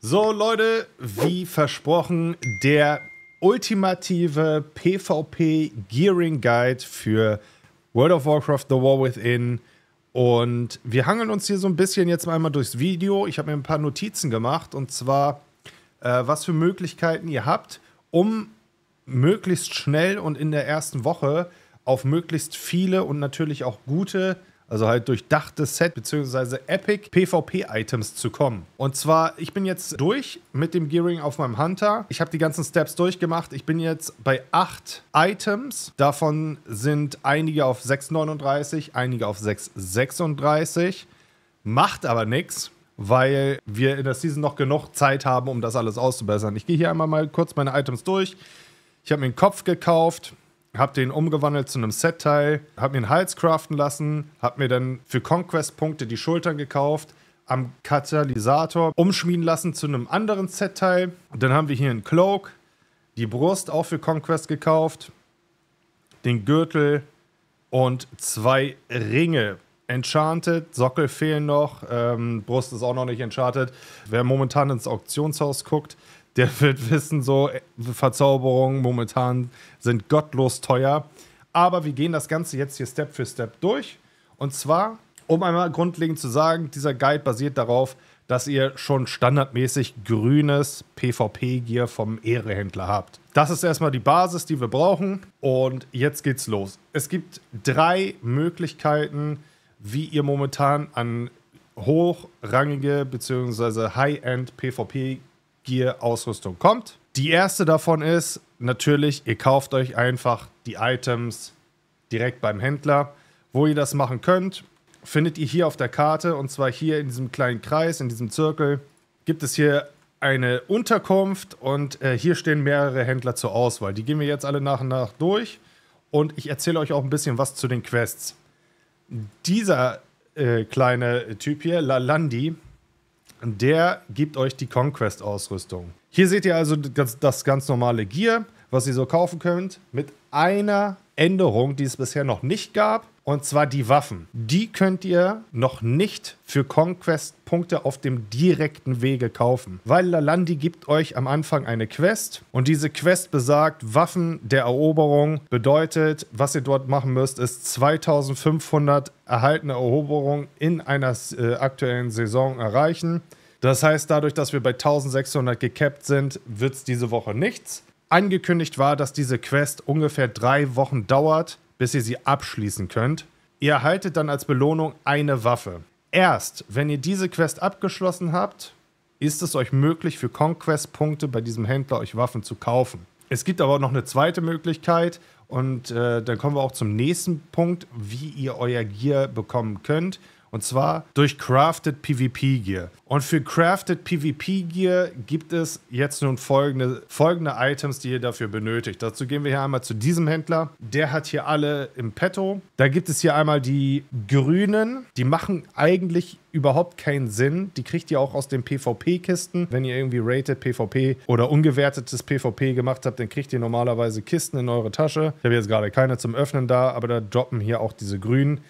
So, Leute, wie versprochen, der ultimative PvP Gearing Guide für World of Warcraft The War Within. Und wir hangeln uns hier so ein bisschen jetzt einmal durchs Video. Ich habe mir ein paar Notizen gemacht und zwar, äh, was für Möglichkeiten ihr habt, um möglichst schnell und in der ersten Woche auf möglichst viele und natürlich auch gute also halt durchdachtes Set bzw. Epic PvP-Items zu kommen. Und zwar, ich bin jetzt durch mit dem Gearing auf meinem Hunter. Ich habe die ganzen Steps durchgemacht. Ich bin jetzt bei acht Items. Davon sind einige auf 6,39, einige auf 6,36. Macht aber nichts, weil wir in der Season noch genug Zeit haben, um das alles auszubessern. Ich gehe hier einmal mal kurz meine Items durch. Ich habe mir einen Kopf gekauft habe den umgewandelt zu einem Set-Teil, habe mir einen Hals craften lassen, habe mir dann für Conquest-Punkte die Schultern gekauft, am Katalysator umschmieden lassen zu einem anderen Set-Teil. Dann haben wir hier einen Cloak, die Brust auch für Conquest gekauft, den Gürtel und zwei Ringe. Enchanted, Sockel fehlen noch, ähm, Brust ist auch noch nicht enchanted. Wer momentan ins Auktionshaus guckt, der wird wissen, so äh, Verzauberungen momentan sind gottlos teuer. Aber wir gehen das Ganze jetzt hier Step für Step durch. Und zwar, um einmal grundlegend zu sagen, dieser Guide basiert darauf, dass ihr schon standardmäßig grünes PvP-Gear vom Ehrehändler habt. Das ist erstmal die Basis, die wir brauchen. Und jetzt geht's los. Es gibt drei Möglichkeiten, wie ihr momentan an hochrangige bzw. High-End PvP hier Ausrüstung kommt. Die erste davon ist natürlich, ihr kauft euch einfach die Items direkt beim Händler. Wo ihr das machen könnt, findet ihr hier auf der Karte und zwar hier in diesem kleinen Kreis, in diesem Zirkel, gibt es hier eine Unterkunft und äh, hier stehen mehrere Händler zur Auswahl. Die gehen wir jetzt alle nach und nach durch und ich erzähle euch auch ein bisschen was zu den Quests. Dieser äh, kleine Typ hier, Lalandi, der gibt euch die Conquest-Ausrüstung. Hier seht ihr also das, das ganz normale Gear, was ihr so kaufen könnt, mit einer Änderung, die es bisher noch nicht gab. Und zwar die Waffen. Die könnt ihr noch nicht für Conquest-Punkte auf dem direkten Wege kaufen. Weil Lalandi gibt euch am Anfang eine Quest. Und diese Quest besagt, Waffen der Eroberung bedeutet, was ihr dort machen müsst, ist 2500 erhaltene Eroberungen in einer äh, aktuellen Saison erreichen. Das heißt, dadurch, dass wir bei 1600 gecapped sind, wird es diese Woche nichts. Angekündigt war, dass diese Quest ungefähr drei Wochen dauert bis ihr sie abschließen könnt. Ihr erhaltet dann als Belohnung eine Waffe. Erst, wenn ihr diese Quest abgeschlossen habt, ist es euch möglich, für Conquest-Punkte bei diesem Händler euch Waffen zu kaufen. Es gibt aber auch noch eine zweite Möglichkeit und äh, dann kommen wir auch zum nächsten Punkt, wie ihr euer Gear bekommen könnt. Und zwar durch Crafted PvP Gear. Und für Crafted PvP Gear gibt es jetzt nun folgende, folgende Items, die ihr dafür benötigt. Dazu gehen wir hier einmal zu diesem Händler. Der hat hier alle im Petto. Da gibt es hier einmal die grünen. Die machen eigentlich überhaupt keinen Sinn. Die kriegt ihr auch aus den PvP-Kisten. Wenn ihr irgendwie Rated PvP oder ungewertetes PvP gemacht habt, dann kriegt ihr normalerweise Kisten in eure Tasche. Ich habe jetzt gerade keine zum Öffnen da, aber da droppen hier auch diese grünen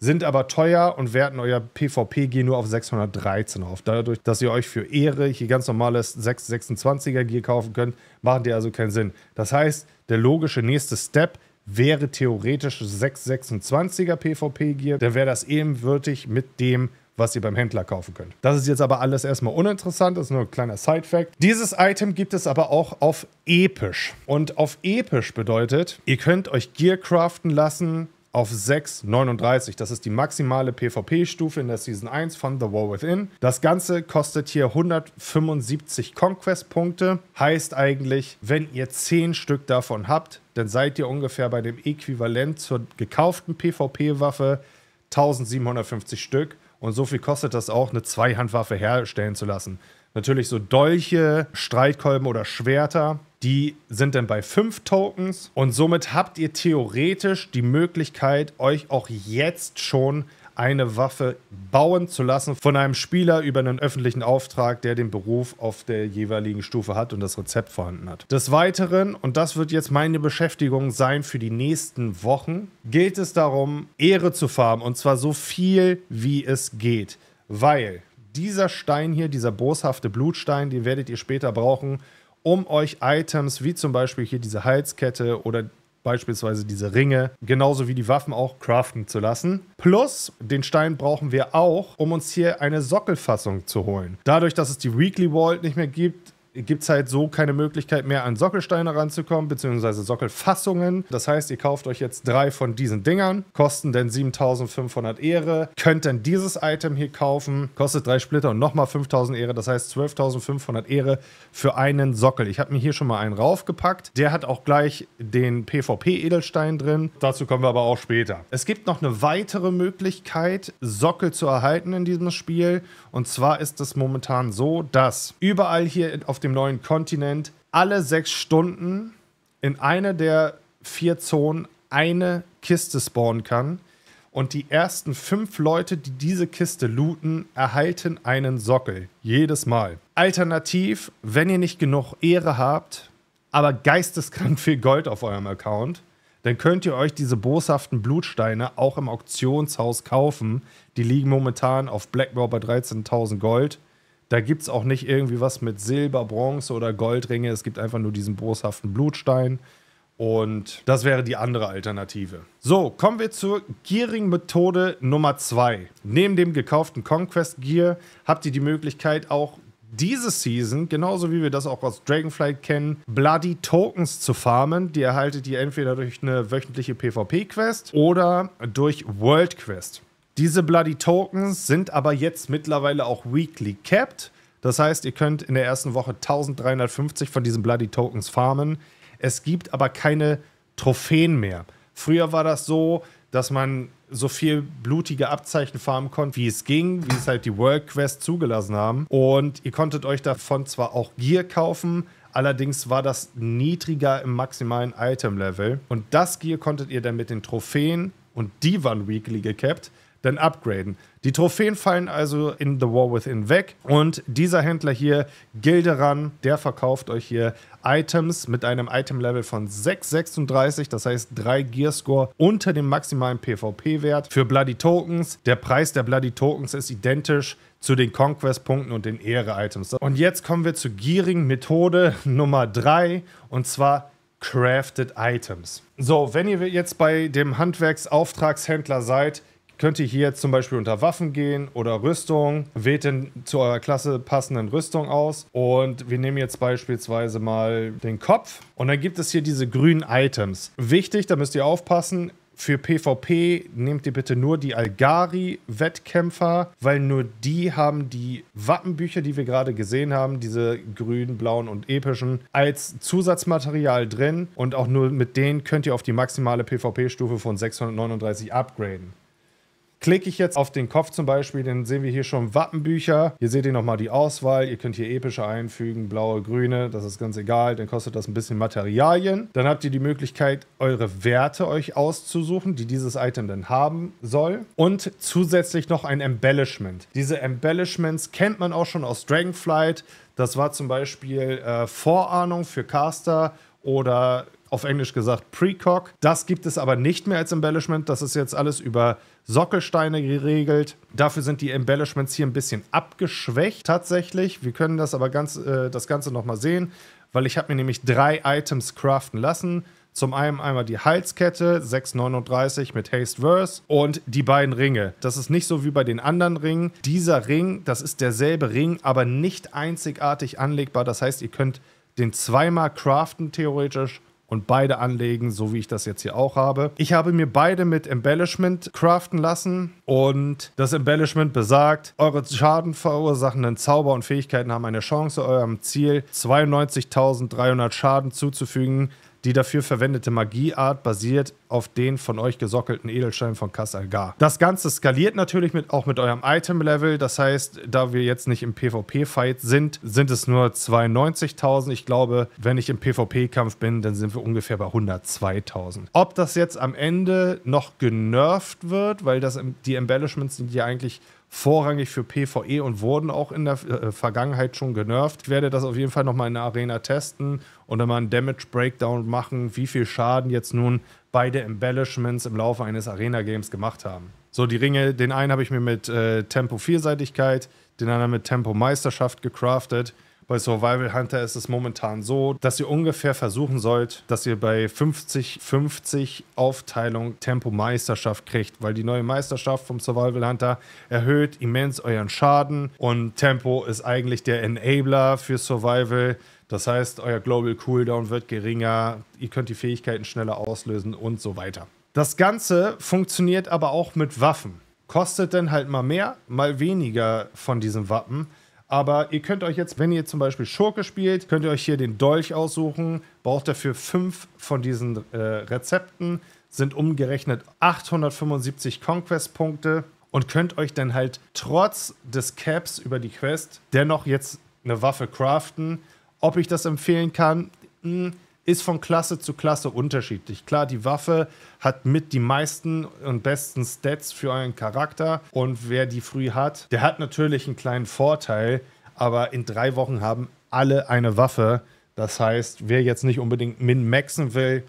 sind aber teuer und werten euer PvP-Gear nur auf 613 auf. Dadurch, dass ihr euch für Ehre hier ganz normales 626er-Gear kaufen könnt, machen die also keinen Sinn. Das heißt, der logische nächste Step wäre theoretisch 626er PvP-Gear. Dann wäre das ebenwürdig mit dem was ihr beim Händler kaufen könnt. Das ist jetzt aber alles erstmal uninteressant, das ist nur ein kleiner Side-Fact. Dieses Item gibt es aber auch auf episch. Und auf episch bedeutet, ihr könnt euch Gear craften lassen, auf 6,39. Das ist die maximale PvP-Stufe in der Season 1 von The War Within. Das Ganze kostet hier 175 Conquest-Punkte. Heißt eigentlich, wenn ihr 10 Stück davon habt, dann seid ihr ungefähr bei dem Äquivalent zur gekauften PvP-Waffe 1750 Stück. Und so viel kostet das auch, eine Zweihandwaffe herstellen zu lassen. Natürlich so Dolche, Streitkolben oder Schwerter. Die sind dann bei 5 Tokens und somit habt ihr theoretisch die Möglichkeit, euch auch jetzt schon eine Waffe bauen zu lassen von einem Spieler über einen öffentlichen Auftrag, der den Beruf auf der jeweiligen Stufe hat und das Rezept vorhanden hat. Des Weiteren, und das wird jetzt meine Beschäftigung sein für die nächsten Wochen, gilt es darum, Ehre zu farmen und zwar so viel wie es geht, weil dieser Stein hier, dieser boshafte Blutstein, den werdet ihr später brauchen, um euch Items wie zum Beispiel hier diese Halskette oder beispielsweise diese Ringe, genauso wie die Waffen auch craften zu lassen. Plus, den Stein brauchen wir auch, um uns hier eine Sockelfassung zu holen. Dadurch, dass es die Weekly Vault nicht mehr gibt, gibt es halt so keine Möglichkeit mehr, an Sockelsteine ranzukommen, beziehungsweise Sockelfassungen. Das heißt, ihr kauft euch jetzt drei von diesen Dingern, kosten denn 7500 Ehre, könnt dann dieses Item hier kaufen, kostet drei Splitter und nochmal 5000 Ehre, das heißt 12500 Ehre für einen Sockel. Ich habe mir hier schon mal einen raufgepackt. Der hat auch gleich den PvP-Edelstein drin. Dazu kommen wir aber auch später. Es gibt noch eine weitere Möglichkeit, Sockel zu erhalten in diesem Spiel. Und zwar ist es momentan so, dass überall hier auf dem dem neuen Kontinent alle sechs Stunden in einer der vier Zonen eine Kiste spawnen kann. Und die ersten fünf Leute, die diese Kiste looten, erhalten einen Sockel. Jedes Mal. Alternativ, wenn ihr nicht genug Ehre habt, aber geisteskrank viel Gold auf eurem Account, dann könnt ihr euch diese boshaften Blutsteine auch im Auktionshaus kaufen. Die liegen momentan auf Blackmore bei 13.000 Gold. Da gibt es auch nicht irgendwie was mit Silber, Bronze oder Goldringe. Es gibt einfach nur diesen boshaften Blutstein. Und das wäre die andere Alternative. So, kommen wir zur Gearing-Methode Nummer 2. Neben dem gekauften Conquest Gear habt ihr die Möglichkeit, auch diese Season, genauso wie wir das auch aus Dragonflight kennen, Bloody Tokens zu farmen. Die erhaltet ihr entweder durch eine wöchentliche PvP-Quest oder durch World Quest. Diese Bloody Tokens sind aber jetzt mittlerweile auch weekly capped. Das heißt, ihr könnt in der ersten Woche 1350 von diesen Bloody Tokens farmen. Es gibt aber keine Trophäen mehr. Früher war das so, dass man so viel blutige Abzeichen farmen konnte, wie es ging, wie es halt die World Quest zugelassen haben. Und ihr konntet euch davon zwar auch Gear kaufen, allerdings war das niedriger im maximalen Item-Level. Und das Gear konntet ihr dann mit den Trophäen und die waren weekly gecapped dann upgraden. Die Trophäen fallen also in The War Within weg und dieser Händler hier, Gilderan, der verkauft euch hier Items mit einem Item-Level von 6,36, das heißt 3 Gear-Score unter dem maximalen PvP-Wert. Für Bloody Tokens, der Preis der Bloody Tokens ist identisch zu den Conquest-Punkten und den Ehre-Items. Und jetzt kommen wir zur Gearing-Methode Nummer 3 und zwar Crafted Items. So, wenn ihr jetzt bei dem Handwerksauftragshändler seid, könnt ihr hier jetzt zum Beispiel unter Waffen gehen oder Rüstung. Wählt den zu eurer Klasse passenden Rüstung aus. Und wir nehmen jetzt beispielsweise mal den Kopf. Und dann gibt es hier diese grünen Items. Wichtig, da müsst ihr aufpassen, für PvP nehmt ihr bitte nur die Algari-Wettkämpfer, weil nur die haben die Wappenbücher, die wir gerade gesehen haben, diese grünen, blauen und epischen, als Zusatzmaterial drin. Und auch nur mit denen könnt ihr auf die maximale PvP-Stufe von 639 upgraden. Klicke ich jetzt auf den Kopf zum Beispiel, dann sehen wir hier schon Wappenbücher. Hier seht ihr nochmal die Auswahl. Ihr könnt hier epische einfügen, blaue, grüne, das ist ganz egal. Dann kostet das ein bisschen Materialien. Dann habt ihr die Möglichkeit, eure Werte euch auszusuchen, die dieses Item dann haben soll. Und zusätzlich noch ein Embellishment. Diese Embellishments kennt man auch schon aus Dragonflight. Das war zum Beispiel äh, Vorahnung für Caster oder auf Englisch gesagt Precock. Das gibt es aber nicht mehr als Embellishment. Das ist jetzt alles über Sockelsteine geregelt. Dafür sind die Embellishments hier ein bisschen abgeschwächt tatsächlich. Wir können das aber ganz, äh, das Ganze nochmal sehen, weil ich habe mir nämlich drei Items craften lassen. Zum einen einmal die Halskette 639 mit Haste Verse und die beiden Ringe. Das ist nicht so wie bei den anderen Ringen. Dieser Ring, das ist derselbe Ring, aber nicht einzigartig anlegbar. Das heißt, ihr könnt den zweimal craften theoretisch und beide anlegen, so wie ich das jetzt hier auch habe. Ich habe mir beide mit Embellishment craften lassen und das Embellishment besagt, eure Schaden verursachenden Zauber und Fähigkeiten haben eine Chance, eurem Ziel 92.300 Schaden zuzufügen, die dafür verwendete Magieart basiert auf den von euch gesockelten Edelsteinen von Kasalgar. Das Ganze skaliert natürlich mit, auch mit eurem Item-Level. Das heißt, da wir jetzt nicht im PvP-Fight sind, sind es nur 92.000. Ich glaube, wenn ich im PvP-Kampf bin, dann sind wir ungefähr bei 102.000. Ob das jetzt am Ende noch genervt wird, weil das, die Embellishments sind ja eigentlich vorrangig für PvE und wurden auch in der äh, Vergangenheit schon genervt. Ich werde das auf jeden Fall nochmal in der Arena testen und dann mal einen Damage Breakdown machen, wie viel Schaden jetzt nun beide Embellishments im Laufe eines Arena-Games gemacht haben. So, die Ringe, den einen habe ich mir mit äh, Tempo Vielseitigkeit, den anderen mit Tempo Meisterschaft gecraftet. Bei Survival Hunter ist es momentan so, dass ihr ungefähr versuchen sollt, dass ihr bei 50-50 Aufteilung Tempo-Meisterschaft kriegt, weil die neue Meisterschaft vom Survival Hunter erhöht immens euren Schaden und Tempo ist eigentlich der Enabler für Survival. Das heißt, euer Global Cooldown wird geringer, ihr könnt die Fähigkeiten schneller auslösen und so weiter. Das Ganze funktioniert aber auch mit Waffen. Kostet dann halt mal mehr, mal weniger von diesem Wappen. Aber ihr könnt euch jetzt, wenn ihr zum Beispiel Schurke spielt, könnt ihr euch hier den Dolch aussuchen. Braucht dafür fünf von diesen äh, Rezepten. Sind umgerechnet 875 Conquest-Punkte. Und könnt euch dann halt trotz des Caps über die Quest dennoch jetzt eine Waffe craften. Ob ich das empfehlen kann? Mh, hm, ist von Klasse zu Klasse unterschiedlich. Klar, die Waffe hat mit die meisten und besten Stats für euren Charakter und wer die früh hat, der hat natürlich einen kleinen Vorteil, aber in drei Wochen haben alle eine Waffe. Das heißt, wer jetzt nicht unbedingt min-maxen will,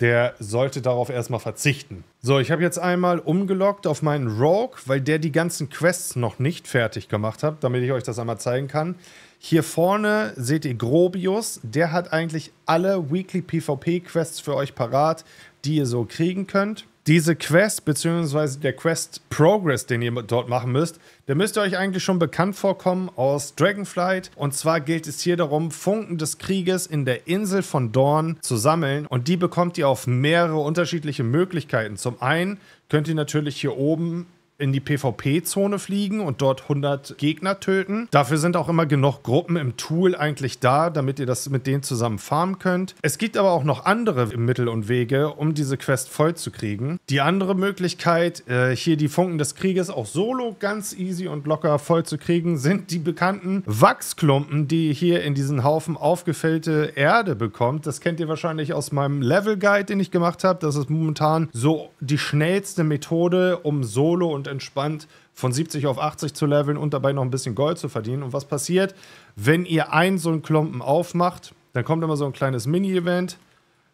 der sollte darauf erstmal verzichten. So, ich habe jetzt einmal umgelockt auf meinen Rogue, weil der die ganzen Quests noch nicht fertig gemacht hat, damit ich euch das einmal zeigen kann. Hier vorne seht ihr Grobius. Der hat eigentlich alle Weekly PvP-Quests für euch parat, die ihr so kriegen könnt. Diese Quest, beziehungsweise der Quest Progress, den ihr dort machen müsst, der müsste euch eigentlich schon bekannt vorkommen aus Dragonflight. Und zwar gilt es hier darum, Funken des Krieges in der Insel von Dorn zu sammeln. Und die bekommt ihr auf mehrere unterschiedliche Möglichkeiten. Zum einen könnt ihr natürlich hier oben in die PvP-Zone fliegen und dort 100 Gegner töten. Dafür sind auch immer genug Gruppen im Tool eigentlich da, damit ihr das mit denen zusammen farmen könnt. Es gibt aber auch noch andere Mittel und Wege, um diese Quest voll zu kriegen. Die andere Möglichkeit, äh, hier die Funken des Krieges auch solo ganz easy und locker voll zu kriegen, sind die bekannten Wachsklumpen, die ihr hier in diesen Haufen aufgefällte Erde bekommt. Das kennt ihr wahrscheinlich aus meinem Level-Guide, den ich gemacht habe. Das ist momentan so die schnellste Methode, um solo und entspannt von 70 auf 80 zu leveln und dabei noch ein bisschen Gold zu verdienen. Und was passiert, wenn ihr einen so einen Klumpen aufmacht? Dann kommt immer so ein kleines Mini-Event.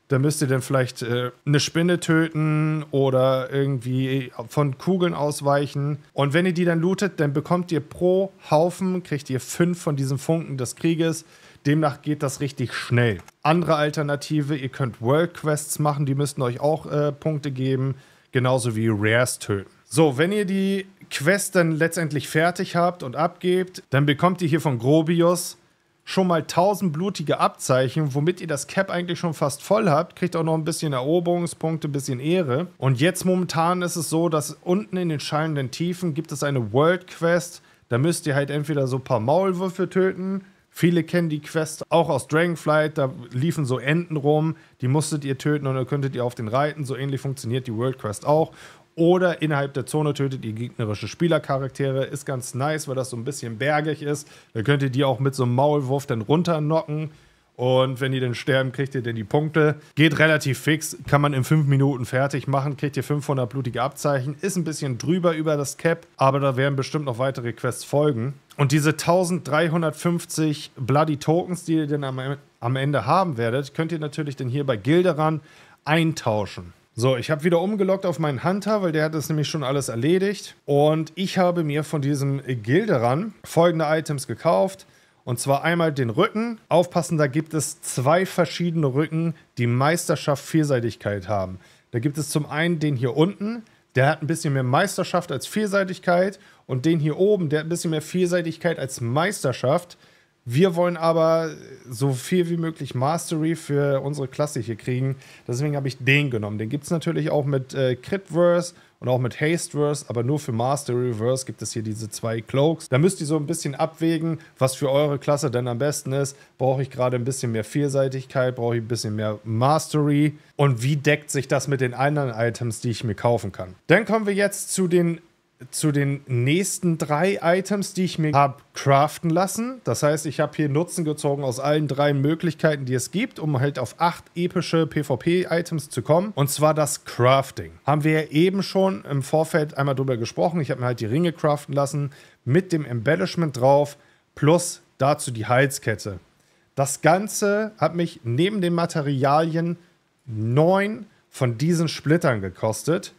Da müsst ihr dann vielleicht äh, eine Spinne töten oder irgendwie von Kugeln ausweichen. Und wenn ihr die dann lootet, dann bekommt ihr pro Haufen, kriegt ihr fünf von diesen Funken des Krieges. Demnach geht das richtig schnell. Andere Alternative, ihr könnt World Quests machen, die müssten euch auch äh, Punkte geben, genauso wie Rares töten. So, wenn ihr die Quest dann letztendlich fertig habt und abgebt, dann bekommt ihr hier von Grobius schon mal 1000 blutige Abzeichen, womit ihr das Cap eigentlich schon fast voll habt, kriegt auch noch ein bisschen Eroberungspunkte, ein bisschen Ehre. Und jetzt momentan ist es so, dass unten in den schallenden Tiefen gibt es eine World Quest. Da müsst ihr halt entweder so ein paar Maulwürfe töten. Viele kennen die Quest auch aus Dragonflight, da liefen so Enten rum, die musstet ihr töten und dann könntet ihr auf den reiten. So ähnlich funktioniert die World Quest auch oder innerhalb der Zone tötet ihr gegnerische Spielercharaktere. Ist ganz nice, weil das so ein bisschen bergig ist. Da könnt ihr die auch mit so einem Maulwurf dann runternocken. Und wenn die dann sterben, kriegt ihr dann die Punkte. Geht relativ fix, kann man in 5 Minuten fertig machen, kriegt ihr 500 blutige Abzeichen. Ist ein bisschen drüber über das Cap, aber da werden bestimmt noch weitere Quests folgen. Und diese 1350 Bloody Tokens, die ihr dann am, am Ende haben werdet, könnt ihr natürlich dann hier bei Gilderan eintauschen. So, ich habe wieder umgelockt auf meinen Hunter, weil der hat das nämlich schon alles erledigt. Und ich habe mir von diesem Gilderan folgende Items gekauft. Und zwar einmal den Rücken. Aufpassen, da gibt es zwei verschiedene Rücken, die Meisterschaft Vielseitigkeit haben. Da gibt es zum einen den hier unten, der hat ein bisschen mehr Meisterschaft als Vielseitigkeit. Und den hier oben, der hat ein bisschen mehr Vielseitigkeit als Meisterschaft. Wir wollen aber so viel wie möglich Mastery für unsere Klasse hier kriegen. Deswegen habe ich den genommen. Den gibt es natürlich auch mit äh, Crit-Verse und auch mit Haste-Verse. aber nur für Mastery-Verse gibt es hier diese zwei Cloaks. Da müsst ihr so ein bisschen abwägen, was für eure Klasse denn am besten ist. Brauche ich gerade ein bisschen mehr Vielseitigkeit? Brauche ich ein bisschen mehr Mastery? Und wie deckt sich das mit den anderen Items, die ich mir kaufen kann? Dann kommen wir jetzt zu den zu den nächsten drei Items, die ich mir habe craften lassen. Das heißt, ich habe hier Nutzen gezogen aus allen drei Möglichkeiten, die es gibt, um halt auf acht epische PvP-Items zu kommen. Und zwar das Crafting. Haben wir ja eben schon im Vorfeld einmal drüber gesprochen. Ich habe mir halt die Ringe craften lassen mit dem Embellishment drauf plus dazu die Halskette. Das Ganze hat mich neben den Materialien neun von diesen Splittern gekostet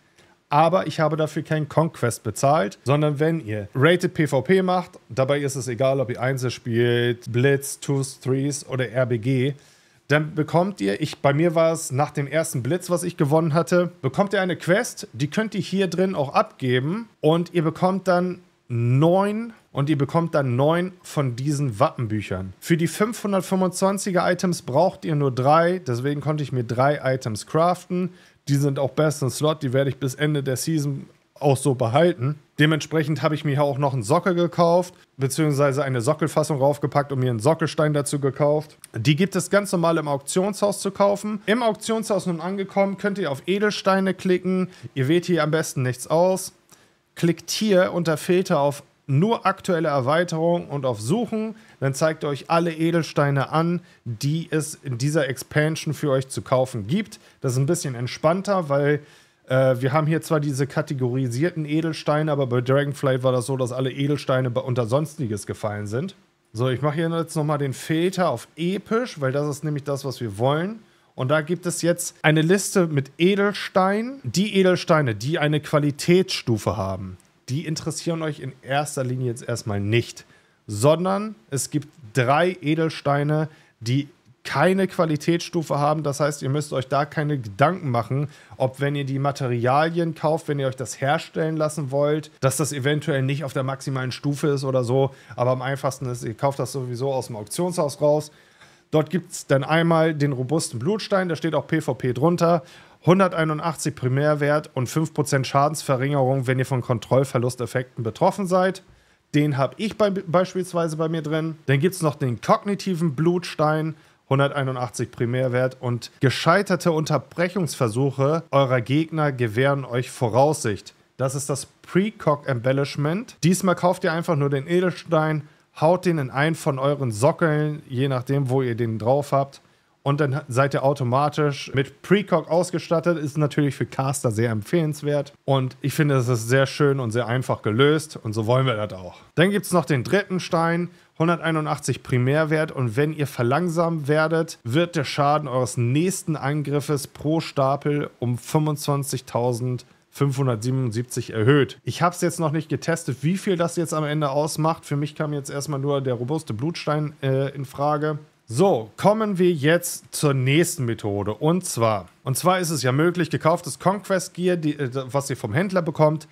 aber ich habe dafür kein Conquest bezahlt, sondern wenn ihr Rated PvP macht, dabei ist es egal, ob ihr Einzel spielt, Blitz, Twos, Threes oder RBG, dann bekommt ihr, ich, bei mir war es nach dem ersten Blitz, was ich gewonnen hatte, bekommt ihr eine Quest, die könnt ihr hier drin auch abgeben und ihr bekommt dann neun und ihr bekommt dann neun von diesen Wappenbüchern. Für die 525er Items braucht ihr nur drei, deswegen konnte ich mir drei Items craften die sind auch besten Slot, die werde ich bis Ende der Season auch so behalten. Dementsprechend habe ich mir auch noch einen Sockel gekauft, beziehungsweise eine Sockelfassung raufgepackt und mir einen Sockelstein dazu gekauft. Die gibt es ganz normal im Auktionshaus zu kaufen. Im Auktionshaus nun angekommen, könnt ihr auf Edelsteine klicken. Ihr wählt hier am besten nichts aus. Klickt hier unter Filter auf nur aktuelle Erweiterung und auf Suchen. Dann zeigt ihr euch alle Edelsteine an, die es in dieser Expansion für euch zu kaufen gibt. Das ist ein bisschen entspannter, weil äh, wir haben hier zwar diese kategorisierten Edelsteine, aber bei Dragonfly war das so, dass alle Edelsteine unter Sonstiges gefallen sind. So, ich mache hier jetzt nochmal den Filter auf episch, weil das ist nämlich das, was wir wollen. Und da gibt es jetzt eine Liste mit Edelsteinen, die Edelsteine, die eine Qualitätsstufe haben die interessieren euch in erster Linie jetzt erstmal nicht, sondern es gibt drei Edelsteine, die keine Qualitätsstufe haben. Das heißt, ihr müsst euch da keine Gedanken machen, ob wenn ihr die Materialien kauft, wenn ihr euch das herstellen lassen wollt, dass das eventuell nicht auf der maximalen Stufe ist oder so. Aber am einfachsten ist, ihr kauft das sowieso aus dem Auktionshaus raus. Dort gibt es dann einmal den robusten Blutstein, da steht auch PvP drunter. 181 Primärwert und 5% Schadensverringerung, wenn ihr von Kontrollverlusteffekten betroffen seid. Den habe ich bei, beispielsweise bei mir drin. Dann gibt es noch den kognitiven Blutstein, 181 Primärwert und gescheiterte Unterbrechungsversuche eurer Gegner gewähren euch Voraussicht. Das ist das Precog Embellishment. Diesmal kauft ihr einfach nur den Edelstein, haut den in einen von euren Sockeln, je nachdem, wo ihr den drauf habt und dann seid ihr automatisch mit Precog ausgestattet. Ist natürlich für Caster sehr empfehlenswert. Und ich finde, das ist sehr schön und sehr einfach gelöst. Und so wollen wir das auch. Dann gibt es noch den dritten Stein. 181 Primärwert und wenn ihr verlangsamt werdet, wird der Schaden eures nächsten Angriffes pro Stapel um 25.577 erhöht. Ich habe es jetzt noch nicht getestet, wie viel das jetzt am Ende ausmacht. Für mich kam jetzt erstmal nur der robuste Blutstein äh, in Frage. So, kommen wir jetzt zur nächsten Methode. Und zwar, und zwar ist es ja möglich, gekauftes Conquest Gear, die, äh, was ihr vom Händler bekommt,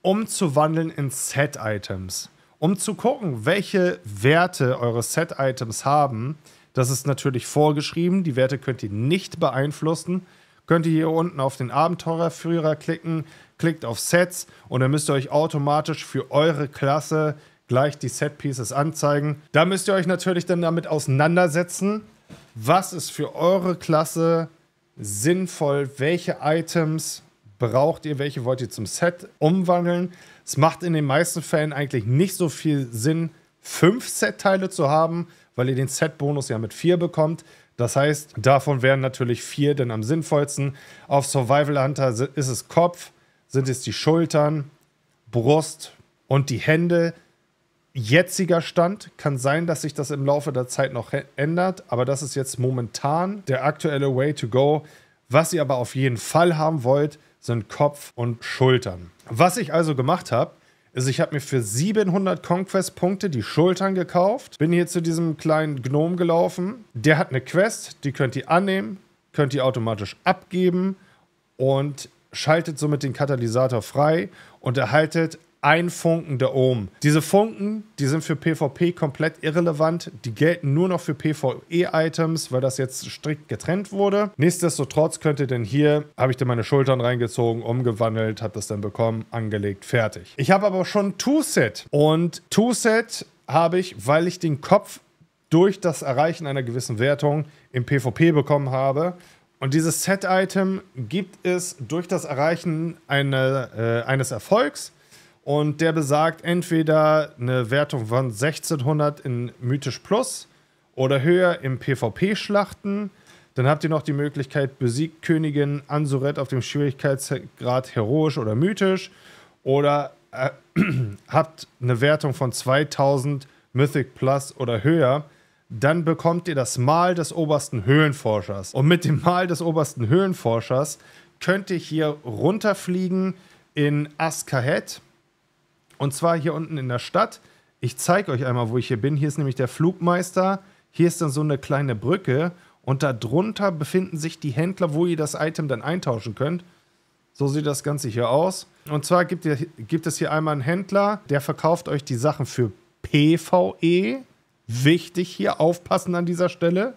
umzuwandeln in Set-Items. Um zu gucken, welche Werte eure Set-Items haben, das ist natürlich vorgeschrieben. Die Werte könnt ihr nicht beeinflussen. Könnt ihr hier unten auf den Abenteurerführer klicken, klickt auf Sets und dann müsst ihr euch automatisch für eure Klasse gleich die Set-Pieces anzeigen. Da müsst ihr euch natürlich dann damit auseinandersetzen, was ist für eure Klasse sinnvoll, welche Items braucht ihr, welche wollt ihr zum Set umwandeln. Es macht in den meisten Fällen eigentlich nicht so viel Sinn, fünf Set-Teile zu haben, weil ihr den Set-Bonus ja mit vier bekommt. Das heißt, davon wären natürlich vier dann am sinnvollsten. Auf Survival Hunter ist es Kopf, sind es die Schultern, Brust und die Hände jetziger Stand. Kann sein, dass sich das im Laufe der Zeit noch ändert, aber das ist jetzt momentan der aktuelle Way to go. Was ihr aber auf jeden Fall haben wollt, sind Kopf und Schultern. Was ich also gemacht habe, ist, ich habe mir für 700 Conquest-Punkte die Schultern gekauft, bin hier zu diesem kleinen Gnom gelaufen. Der hat eine Quest, die könnt ihr annehmen, könnt ihr automatisch abgeben und schaltet somit den Katalysator frei und erhaltet ein Funken der Ohm. Diese Funken, die sind für PvP komplett irrelevant. Die gelten nur noch für PvE-Items, weil das jetzt strikt getrennt wurde. Nichtsdestotrotz könnt ihr denn hier, habe ich dann meine Schultern reingezogen, umgewandelt, habe das dann bekommen, angelegt, fertig. Ich habe aber schon Two-Set und Two-Set habe ich, weil ich den Kopf durch das Erreichen einer gewissen Wertung im PvP bekommen habe. Und dieses Set-Item gibt es durch das Erreichen eine, äh, eines Erfolgs und der besagt entweder eine Wertung von 1600 in Mythisch Plus oder höher im PvP-Schlachten. Dann habt ihr noch die Möglichkeit, besiegt Königin Ansuret auf dem Schwierigkeitsgrad heroisch oder mythisch. Oder äh, habt eine Wertung von 2000 Mythic Plus oder höher. Dann bekommt ihr das Mal des obersten Höhlenforschers. Und mit dem Mal des obersten Höhlenforschers könnt ihr hier runterfliegen in Askahet und zwar hier unten in der Stadt. Ich zeige euch einmal, wo ich hier bin. Hier ist nämlich der Flugmeister. Hier ist dann so eine kleine Brücke. Und darunter befinden sich die Händler, wo ihr das Item dann eintauschen könnt. So sieht das Ganze hier aus. Und zwar gibt, ihr, gibt es hier einmal einen Händler, der verkauft euch die Sachen für PVE. Wichtig hier, aufpassen an dieser Stelle.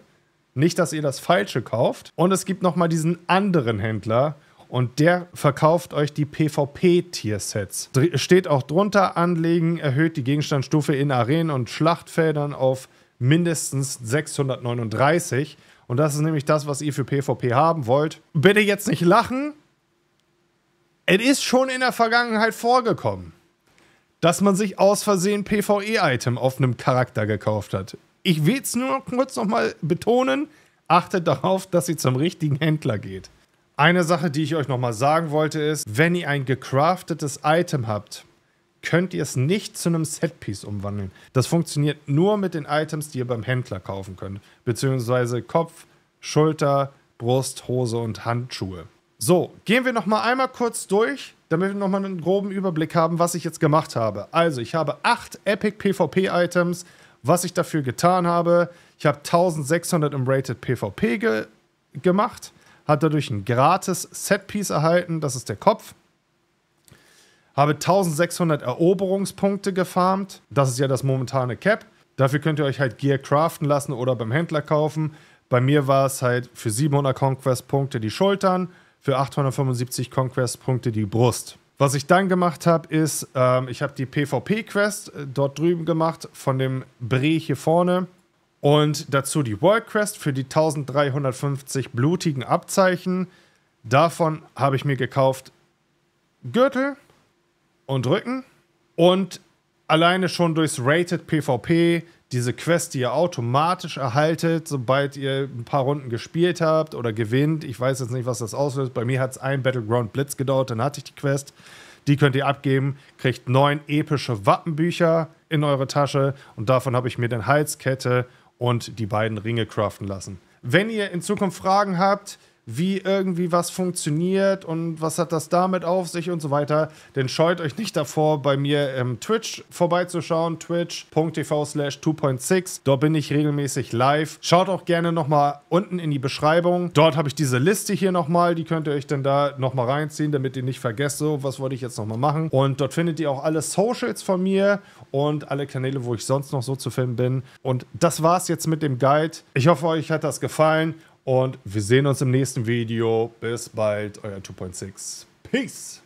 Nicht, dass ihr das Falsche kauft. Und es gibt nochmal diesen anderen Händler. Und der verkauft euch die pvp tiersets Steht auch drunter, anlegen, erhöht die Gegenstandsstufe in Arenen und Schlachtfeldern auf mindestens 639. Und das ist nämlich das, was ihr für PvP haben wollt. Bitte jetzt nicht lachen. Es ist schon in der Vergangenheit vorgekommen, dass man sich aus Versehen PvE-Item auf einem Charakter gekauft hat. Ich will es nur kurz nochmal betonen. Achtet darauf, dass ihr zum richtigen Händler geht. Eine Sache, die ich euch nochmal sagen wollte, ist, wenn ihr ein gecraftetes Item habt, könnt ihr es nicht zu einem Setpiece umwandeln. Das funktioniert nur mit den Items, die ihr beim Händler kaufen könnt. Beziehungsweise Kopf, Schulter, Brust, Hose und Handschuhe. So, gehen wir nochmal einmal kurz durch, damit wir nochmal einen groben Überblick haben, was ich jetzt gemacht habe. Also, ich habe acht Epic PvP-Items, was ich dafür getan habe. Ich habe 1600 im Rated PvP ge gemacht. Hat dadurch ein gratis Setpiece erhalten, das ist der Kopf. Habe 1600 Eroberungspunkte gefarmt, das ist ja das momentane Cap. Dafür könnt ihr euch halt Gear craften lassen oder beim Händler kaufen. Bei mir war es halt für 700 Conquest-Punkte die Schultern, für 875 Conquest-Punkte die Brust. Was ich dann gemacht habe, ist, ähm, ich habe die PvP-Quest äh, dort drüben gemacht von dem Bree hier vorne. Und dazu die World Quest für die 1350 blutigen Abzeichen. Davon habe ich mir gekauft Gürtel und Rücken. Und alleine schon durchs Rated PvP, diese Quest, die ihr automatisch erhaltet, sobald ihr ein paar Runden gespielt habt oder gewinnt. Ich weiß jetzt nicht, was das auslöst. Bei mir hat es ein Battleground Blitz gedauert, dann hatte ich die Quest. Die könnt ihr abgeben, kriegt neun epische Wappenbücher in eure Tasche und davon habe ich mir dann Halskette und die beiden Ringe craften lassen. Wenn ihr in Zukunft Fragen habt, wie irgendwie was funktioniert und was hat das damit auf sich und so weiter, dann scheut euch nicht davor, bei mir im Twitch vorbeizuschauen, twitch.tv slash 2.6. Dort bin ich regelmäßig live. Schaut auch gerne nochmal unten in die Beschreibung. Dort habe ich diese Liste hier nochmal, die könnt ihr euch dann da nochmal reinziehen, damit ihr nicht vergesst, so, was wollte ich jetzt nochmal machen. Und dort findet ihr auch alle Socials von mir und alle Kanäle, wo ich sonst noch so zu finden bin. Und das war's jetzt mit dem Guide. Ich hoffe, euch hat das gefallen und wir sehen uns im nächsten Video. Bis bald, euer 2.6. Peace!